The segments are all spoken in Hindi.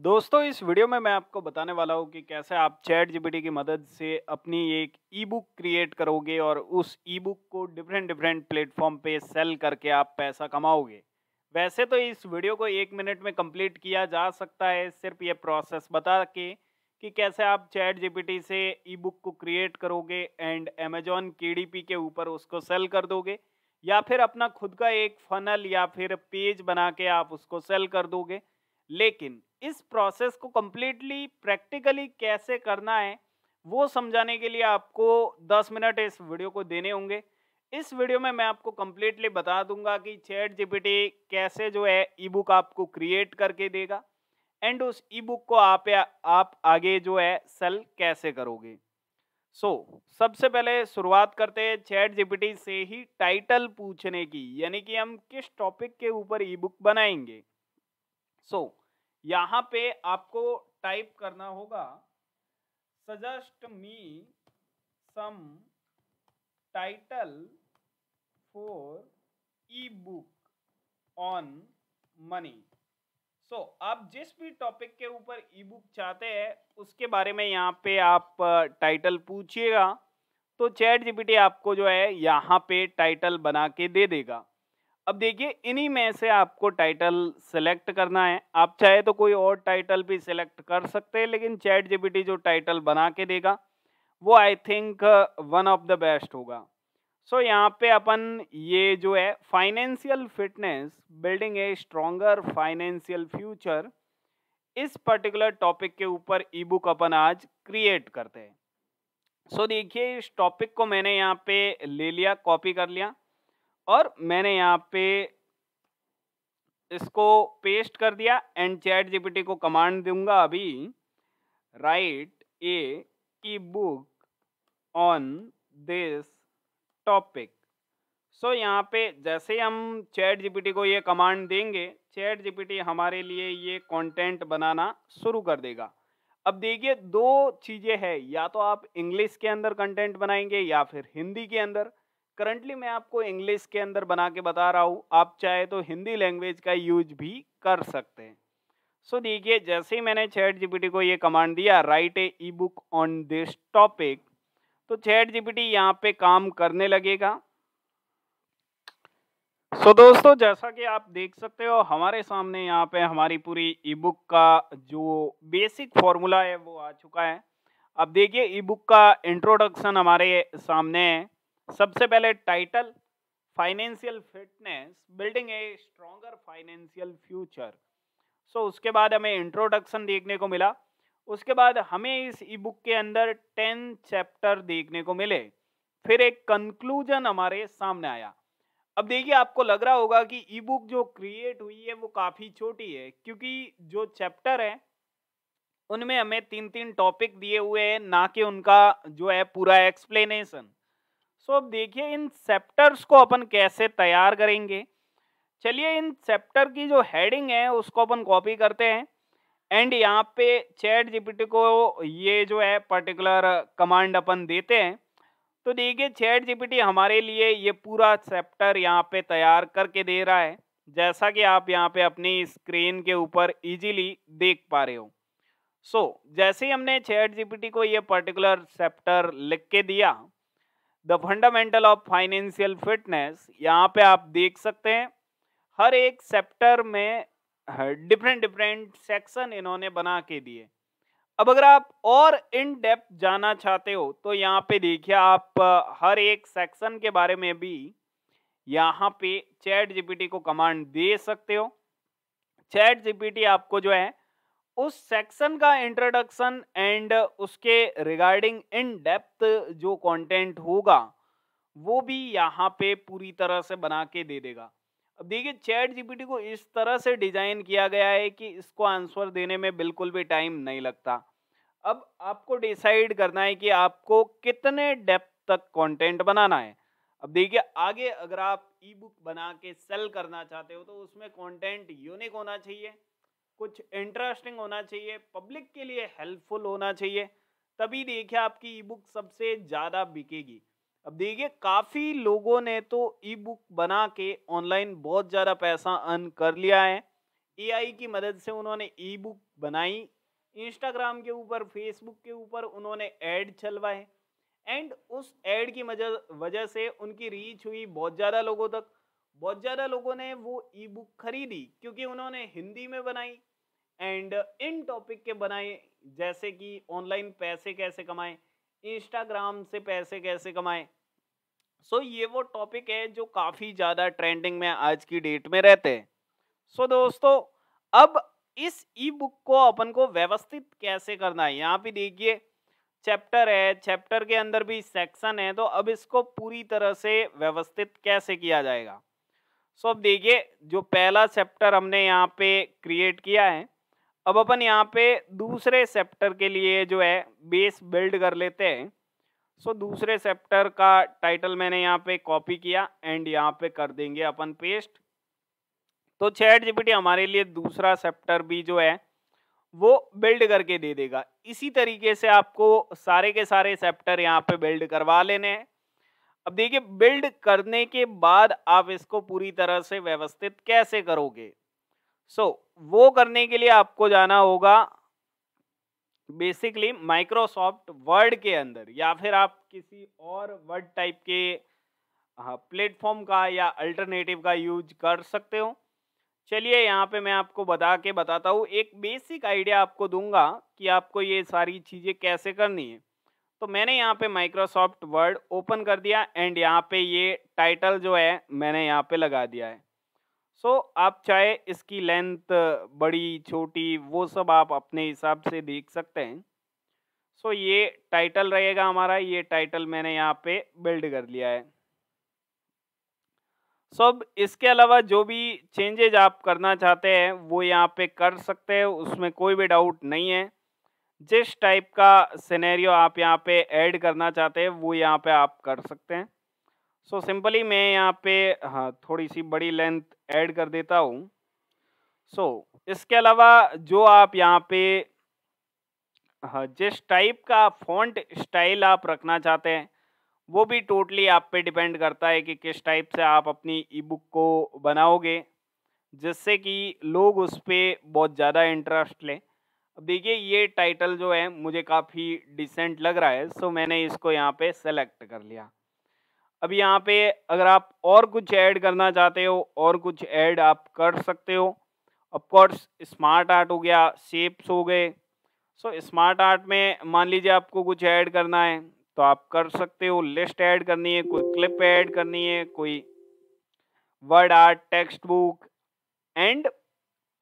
दोस्तों इस वीडियो में मैं आपको बताने वाला हूँ कि कैसे आप चैट जीपीटी की मदद से अपनी एक ई बुक क्रिएट करोगे और उस ई बुक को डिफरेंट डिफरेंट प्लेटफॉर्म पे सेल करके आप पैसा कमाओगे वैसे तो इस वीडियो को एक मिनट में कंप्लीट किया जा सकता है सिर्फ ये प्रोसेस बता के कि कैसे आप चैट जी से ई बुक को क्रिएट करोगे एंड अमेजोन के के ऊपर उसको सेल कर दोगे या फिर अपना खुद का एक फनल या फिर पेज बना के आप उसको सेल कर दोगे लेकिन इस प्रोसेस को कम्प्लीटली प्रैक्टिकली कैसे करना है वो समझाने के लिए आपको 10 मिनट इस वीडियो को देने होंगे इस वीडियो में मैं आपको कम्प्लीटली बता दूंगा कि चैट जीपीटी कैसे जो है ई बुक आपको क्रिएट करके देगा एंड उस ई बुक को आप या, आप आगे जो है सेल कैसे करोगे सो so, सबसे पहले शुरुआत करते हैं चैट जीपीटी से ही टाइटल पूछने की यानी कि हम किस टॉपिक के ऊपर ई बुक बनाएंगे सो so, यहां पे आपको टाइप करना होगा suggest me some title for e book on money so आप जिस भी टॉपिक के ऊपर ई बुक चाहते हैं उसके बारे में यहाँ पे आप टाइटल पूछिएगा तो चैट जीपीटी आपको जो है यहाँ पे टाइटल बना के दे देगा अब देखिए इन्हीं में से आपको टाइटल सेलेक्ट करना है आप चाहे तो कोई और टाइटल भी सिलेक्ट कर सकते हैं लेकिन चैट जीपीटी जो टाइटल बना के देगा वो I think one of the best होगा सो so, यहाँ पे अपन ये जो है financial fitness building a stronger financial future इस पर्टिकुलर टॉपिक के ऊपर ई बुक अपन आज क्रिएट करते हैं सो so, देखिए इस टॉपिक को मैंने यहाँ पे ले लिया कॉपी कर लिया और मैंने यहाँ पे इसको पेस्ट कर दिया एंड चैट जीपीटी को कमांड दूंगा अभी राइट ए की book on this topic so यहाँ पे जैसे हम चैट जीपीटी को ये कमांड देंगे चैट जीपीटी हमारे लिए ये कंटेंट बनाना शुरू कर देगा अब देखिए दो चीज़ें हैं या तो आप इंग्लिश के अंदर कंटेंट बनाएंगे या फिर हिंदी के अंदर करंटली मैं आपको इंग्लिश के अंदर बना के बता रहा हूँ आप चाहे तो हिंदी लैंग्वेज का यूज भी कर सकते हैं सो so, देखिए जैसे ही मैंने चैट जीपीटी को ये कमांड दिया write a e book on this topic तो चैट जीपीटी यहाँ पे काम करने लगेगा सो so, दोस्तों जैसा कि आप देख सकते हो हमारे सामने यहाँ पे हमारी पूरी ई बुक का जो बेसिक फॉर्मूला है वो आ चुका है अब देखिए ई बुक का इंट्रोडक्शन हमारे सामने है सबसे पहले title financial fitness building a stronger financial future so उसके बाद हमें इंट्रोडक्शन देखने को मिला उसके बाद हमें इस ई बुक के अंदर टेन चैप्टर देखने को मिले फिर एक कंक्लूजन हमारे सामने आया अब देखिए आपको लग रहा होगा कि ई बुक जो क्रिएट हुई है वो काफ़ी छोटी है क्योंकि जो चैप्टर है उनमें हमें तीन तीन टॉपिक दिए हुए हैं ना कि उनका जो है पूरा एक्सप्लेनेशन सो अब देखिए इन चैप्टर्स को अपन कैसे तैयार करेंगे चलिए इन चैप्टर की जो हेडिंग है उसको अपन कॉपी करते हैं एंड यहाँ पे चैट जीपीटी को ये जो है पर्टिकुलर कमांड अपन देते हैं तो देखिए चैट जीपीटी हमारे लिए ये पूरा चैप्टर यहाँ पे तैयार करके दे रहा है जैसा कि आप यहाँ पे अपनी स्क्रीन के ऊपर इजीली देख पा रहे हो सो so, जैसे ही हमने चैट जीपीटी को ये पर्टिकुलर चैप्टर लिख के दिया the fundamental of financial fitness यहाँ पे आप देख सकते हैं हर एक सेप्टर में डिफरेंट डिफरेंट सेक्शन इन्होंने बना के दिए अब अगर आप और इन डेप्थ जाना चाहते हो तो यहाँ पे देखिए आप हर एक सेक्शन के बारे में भी यहाँ पे चैट जीपीटी को कमांड दे सकते हो चैट जीपीटी आपको जो है उस सेक्शन का इंट्रोडक्शन एंड उसके रिगार्डिंग इन डेप्थ जो कंटेंट होगा वो भी यहाँ पे पूरी तरह से बना के दे देगा अब देखिए चैट जीपीटी को इस तरह से डिजाइन किया गया है कि इसको आंसर देने में बिल्कुल भी टाइम नहीं लगता अब आपको डिसाइड करना है कि आपको कितने डेप्थ तक कंटेंट बनाना है अब देखिए आगे अगर आप ई बुक बना के सेल करना चाहते हो तो उसमें कॉन्टेंट यूनिक होना चाहिए कुछ इंटरेस्टिंग होना चाहिए पब्लिक के लिए हेल्पफुल होना चाहिए तभी देखिए आपकी ई बुक सबसे ज़्यादा बिकेगी अब देखिए काफ़ी लोगों ने तो ई बुक बना के ऑनलाइन बहुत ज़्यादा पैसा अर्न कर लिया है आई की मदद से उन्होंने ई बुक बनाई इंस्टाग्राम के ऊपर फेसबुक के ऊपर उन्होंने ऐड चलवाए एंड उस ऐड की वजह से उनकी रीच हुई बहुत ज़्यादा लोगों तक बहुत ज़्यादा लोगों ने वो ई बुक खरीदी क्योंकि उन्होंने हिंदी में बनाई एंड इन टॉपिक के बनाए जैसे कि ऑनलाइन पैसे कैसे कमाएं इंस्टाग्राम से पैसे कैसे कमाएं सो so, ये वो टॉपिक है जो काफ़ी ज़्यादा ट्रेंडिंग में आज की डेट में रहते हैं सो so, दोस्तों अब इस ई बुक को अपन को व्यवस्थित कैसे करना है यहाँ पे देखिए चैप्टर है चैप्टर के अंदर भी सेक्शन है तो अब इसको पूरी तरह से व्यवस्थित कैसे किया जाएगा सो so, अब देखिए जो पहला चैप्टर हमने यहाँ पे क्रिएट किया है अब अपन यहाँ पे दूसरे सेप्टर के लिए जो है बेस बिल्ड कर लेते हैं सो so, दूसरे सेप्टर का टाइटल मैंने यहाँ पे कॉपी किया एंड यहाँ पे कर देंगे अपन पेस्ट तो चैट जीपीटी हमारे लिए दूसरा सेप्टर भी जो है वो बिल्ड करके दे देगा इसी तरीके से आपको सारे के सारे सेप्टर यहाँ पे बिल्ड करवा लेने हैं अब देखिए बिल्ड करने के बाद आप इसको पूरी तरह से व्यवस्थित कैसे करोगे सो so, वो करने के लिए आपको जाना होगा बेसिकली माइक्रोसॉफ्ट वर्ड के अंदर या फिर आप किसी और वर्ड टाइप के प्लेटफॉर्म हाँ, का या अल्टरनेटिव का यूज कर सकते हो चलिए यहाँ पे मैं आपको बता के बताता हूँ एक बेसिक आइडिया आपको दूंगा कि आपको ये सारी चीज़ें कैसे करनी है तो मैंने यहाँ पे माइक्रोसॉफ्ट वर्ड ओपन कर दिया एंड यहाँ पे ये टाइटल जो है मैंने यहाँ पे लगा दिया है सो so, आप चाहे इसकी लेंथ बड़ी छोटी वो सब आप अपने हिसाब से देख सकते हैं सो so, ये टाइटल रहेगा हमारा ये टाइटल मैंने यहाँ पे बिल्ड कर लिया है सो so, इसके अलावा जो भी चेंजेज आप करना चाहते हैं वो यहाँ पे कर सकते हैं उसमें कोई भी डाउट नहीं है जिस टाइप का सिनेरियो आप यहाँ पे ऐड करना चाहते हैं वो यहाँ पे आप कर सकते हैं सो so, सिंपली मैं यहाँ पे हाँ थोड़ी सी बड़ी लेंथ ऐड कर देता हूँ सो so, इसके अलावा जो आप यहाँ पे हाँ जिस टाइप का फॉन्ट स्टाइल आप रखना चाहते हैं वो भी टोटली आप पे डिपेंड करता है कि किस टाइप से आप अपनी ई बुक को बनाओगे जिससे कि लोग उस पर बहुत ज़्यादा इंटरेस्ट लें अब देखिए ये टाइटल जो है मुझे काफ़ी डिसेंट लग रहा है सो मैंने इसको यहाँ पे सेलेक्ट कर लिया अब यहाँ पे अगर आप और कुछ ऐड करना चाहते हो और कुछ ऐड आप कर सकते हो ऑफकोर्स स्मार्ट आर्ट हो गया शेप्स हो गए सो so, स्मार्ट आर्ट में मान लीजिए आपको कुछ ऐड करना है तो आप कर सकते हो लिस्ट ऐड करनी है कोई क्लिप ऐड करनी है कोई word art text book and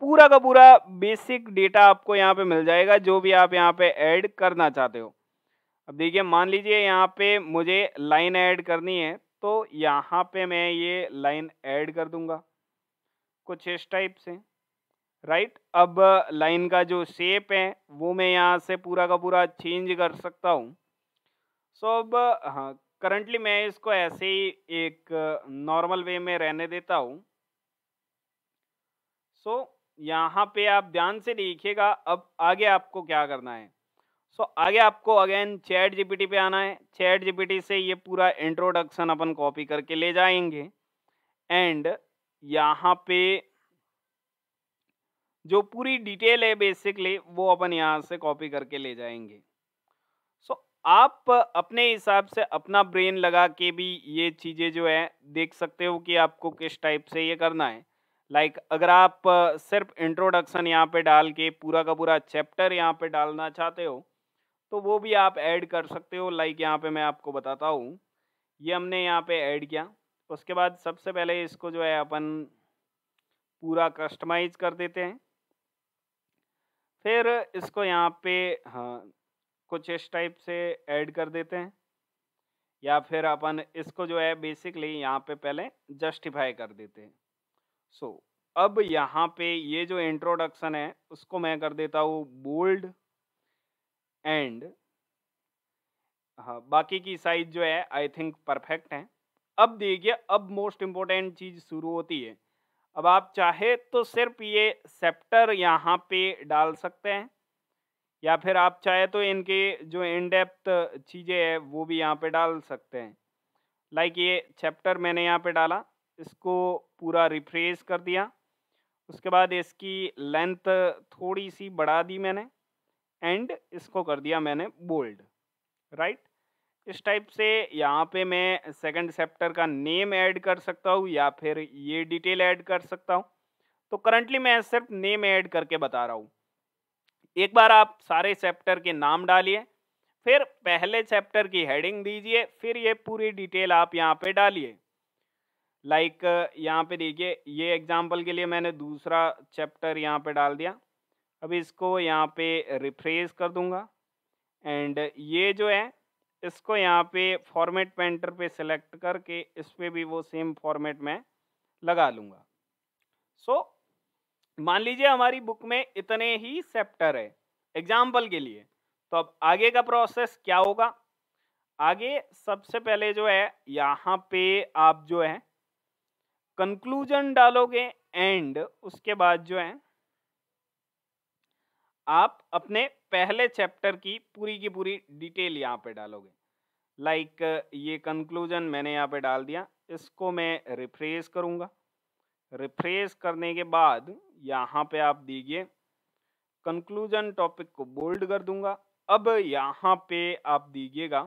पूरा का पूरा बेसिक डेटा आपको यहाँ पे मिल जाएगा जो भी आप यहाँ पे ऐड करना चाहते हो अब देखिए मान लीजिए यहाँ पे मुझे लाइन ऐड करनी है तो यहाँ पे मैं ये लाइन ऐड कर दूंगा कुछ इस टाइप से राइट अब लाइन का जो शेप है वो मैं यहाँ से पूरा का पूरा चेंज कर सकता हूँ सो so, अब हाँ करंटली मैं इसको ऐसे ही एक नॉर्मल वे में रहने देता हूँ सो so, यहाँ पे आप ध्यान से देखिएगा अब आगे आपको क्या करना है सो so, आगे आपको अगेन चैट जीपीटी पे आना है चैट जीपीटी से ये पूरा इंट्रोडक्शन अपन कॉपी करके ले जाएंगे एंड यहाँ पे जो पूरी डिटेल है बेसिकली वो अपन यहाँ से कॉपी करके ले जाएंगे सो so, आप अपने हिसाब से अपना ब्रेन लगा के भी ये चीज़ें जो है देख सकते हो कि आपको किस टाइप से ये करना है लाइक like, अगर आप सिर्फ इंट्रोडक्शन यहाँ पे डाल के पूरा का पूरा चैप्टर यहाँ पे डालना चाहते हो तो वो भी आप ऐड कर सकते हो लाइक यहाँ पे मैं आपको बताता हूँ ये हमने यहाँ पे ऐड किया उसके बाद सबसे पहले इसको जो है अपन पूरा कस्टमाइज कर देते हैं फिर इसको यहाँ पे हाँ कुछ इस टाइप से ऐड कर देते हैं या फिर अपन इसको जो है बेसिकली यहाँ पे पहले जस्टिफाई कर देते हैं सो so, अब यहाँ पे ये जो इंट्रोडक्शन है उसको मैं कर देता हूँ बोल्ड एंड हाँ बाकी की साइज जो है आई थिंक परफेक्ट है अब देखिए अब मोस्ट इम्पोर्टेंट चीज़ शुरू होती है अब आप चाहे तो सिर्फ ये सेप्टर यहाँ पे डाल सकते हैं या फिर आप चाहे तो इनके जो इनडेप्थ चीज़ें हैं वो भी यहाँ पे डाल सकते हैं लाइक ये चैप्टर मैंने यहाँ पे डाला इसको पूरा रिफ्रेश कर दिया उसके बाद इसकी लेंथ थोड़ी सी बढ़ा दी मैंने एंड इसको कर दिया मैंने बोल्ड राइट right? इस टाइप से यहाँ पे मैं सेकंड चैप्टर का नेम ऐड कर सकता हूँ या फिर ये डिटेल ऐड कर सकता हूँ तो करंटली मैं सिर्फ नेम ऐड करके बता रहा हूँ एक बार आप सारे चैप्टर के नाम डालिए फिर पहले चैप्टर की हेडिंग दीजिए फिर ये पूरी डिटेल आप यहाँ पे डालिए लाइक यहाँ पे देखिए ये एग्जांपल के लिए मैंने दूसरा चैप्टर यहाँ पे डाल दिया अब इसको यहाँ पे रिफ्रेश कर दूँगा एंड ये जो है इसको यहाँ पे फॉर्मेट पेंटर पे सेलेक्ट करके इस पर भी वो सेम फॉर्मेट में लगा लूँगा सो so, मान लीजिए हमारी बुक में इतने ही चैप्टर है एग्जाम्पल के लिए तो अब आगे का प्रोसेस क्या होगा आगे सबसे पहले जो है यहाँ पे आप जो है कंक्लूजन डालोगे एंड उसके बाद जो है आप अपने पहले चैप्टर की पूरी की पूरी डिटेल यहाँ पे डालोगे लाइक like, ये कंक्लूजन मैंने यहाँ पे डाल दिया इसको मैं रिफ्रेश करूँगा रिफ्रेश करने के बाद यहाँ पे आप दीजिए कंक्लूजन टॉपिक को बोल्ड कर दूंगा अब यहाँ पे आप दीजिएगा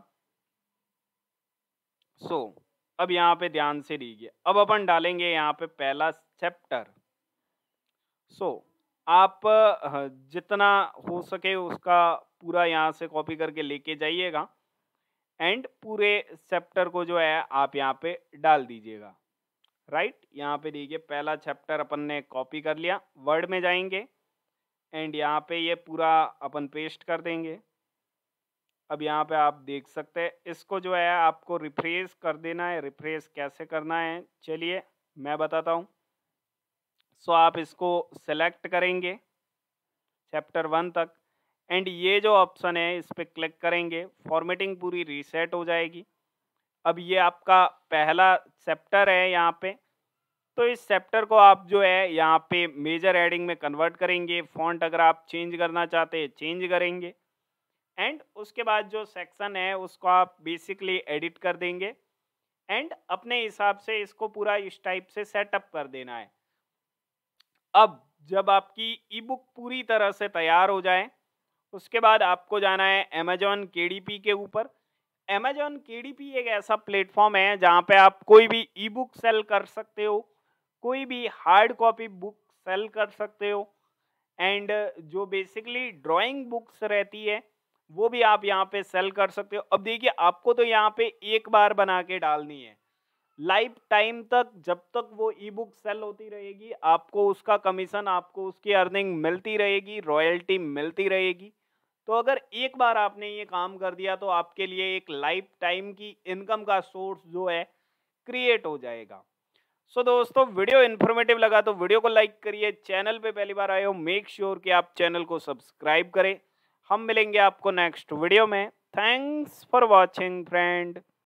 सो so, अब यहाँ पे ध्यान से दीजिए अब अपन डालेंगे यहाँ पे पहला चैप्टर सो so, आप जितना हो सके उसका पूरा यहाँ से कॉपी करके लेके जाइएगा एंड पूरे चैप्टर को जो है आप यहाँ पे डाल दीजिएगा राइट यहाँ पे देखिए पहला चैप्टर अपन ने कॉपी कर लिया वर्ड में जाएंगे एंड यहाँ पे ये पूरा अपन पेस्ट कर देंगे अब यहाँ पे आप देख सकते हैं इसको जो है आपको रिफ्रेश कर देना है रिफ्रेश कैसे करना है चलिए मैं बताता हूँ सो आप इसको सेलेक्ट करेंगे चैप्टर वन तक एंड ये जो ऑप्शन है इस पर क्लिक करेंगे फॉर्मेटिंग पूरी रीसेट हो जाएगी अब ये आपका पहला चैप्टर है यहाँ पे तो इस चैप्टर को आप जो है यहाँ पे मेजर एडिंग में कन्वर्ट करेंगे फॉन्ट अगर आप चेंज करना चाहते हैं चेंज करेंगे एंड उसके बाद जो सेक्शन है उसको आप बेसिकली एडिट कर देंगे एंड अपने हिसाब से इसको पूरा इस टाइप से सेटअप कर देना है अब जब आपकी ई बुक पूरी तरह से तैयार हो जाए उसके बाद आपको जाना है अमेजॉन के के ऊपर अमेजॉन के एक ऐसा प्लेटफॉर्म है जहाँ पे आप कोई भी ई बुक सेल कर सकते हो कोई भी हार्ड कॉपी बुक सेल कर सकते हो एंड जो बेसिकली ड्राइंग बुक्स रहती है वो भी आप यहाँ पे सेल कर सकते हो अब देखिए आपको तो यहाँ पे एक बार बना के डालनी है लाइफ टाइम तक जब तक वो ई बुक सेल होती रहेगी आपको उसका कमीशन आपको उसकी अर्निंग मिलती रहेगी रॉयल्टी मिलती रहेगी तो अगर एक बार आपने ये काम कर दिया तो आपके लिए एक लाइफ टाइम की इनकम का सोर्स जो है क्रिएट हो जाएगा सो so, दोस्तों वीडियो इन्फॉर्मेटिव लगा तो वीडियो को लाइक करिए चैनल पे पहली बार आए हो मेक श्योर कि आप चैनल को सब्सक्राइब करें हम मिलेंगे आपको नेक्स्ट वीडियो में थैंक्स फॉर वॉचिंग फ्रेंड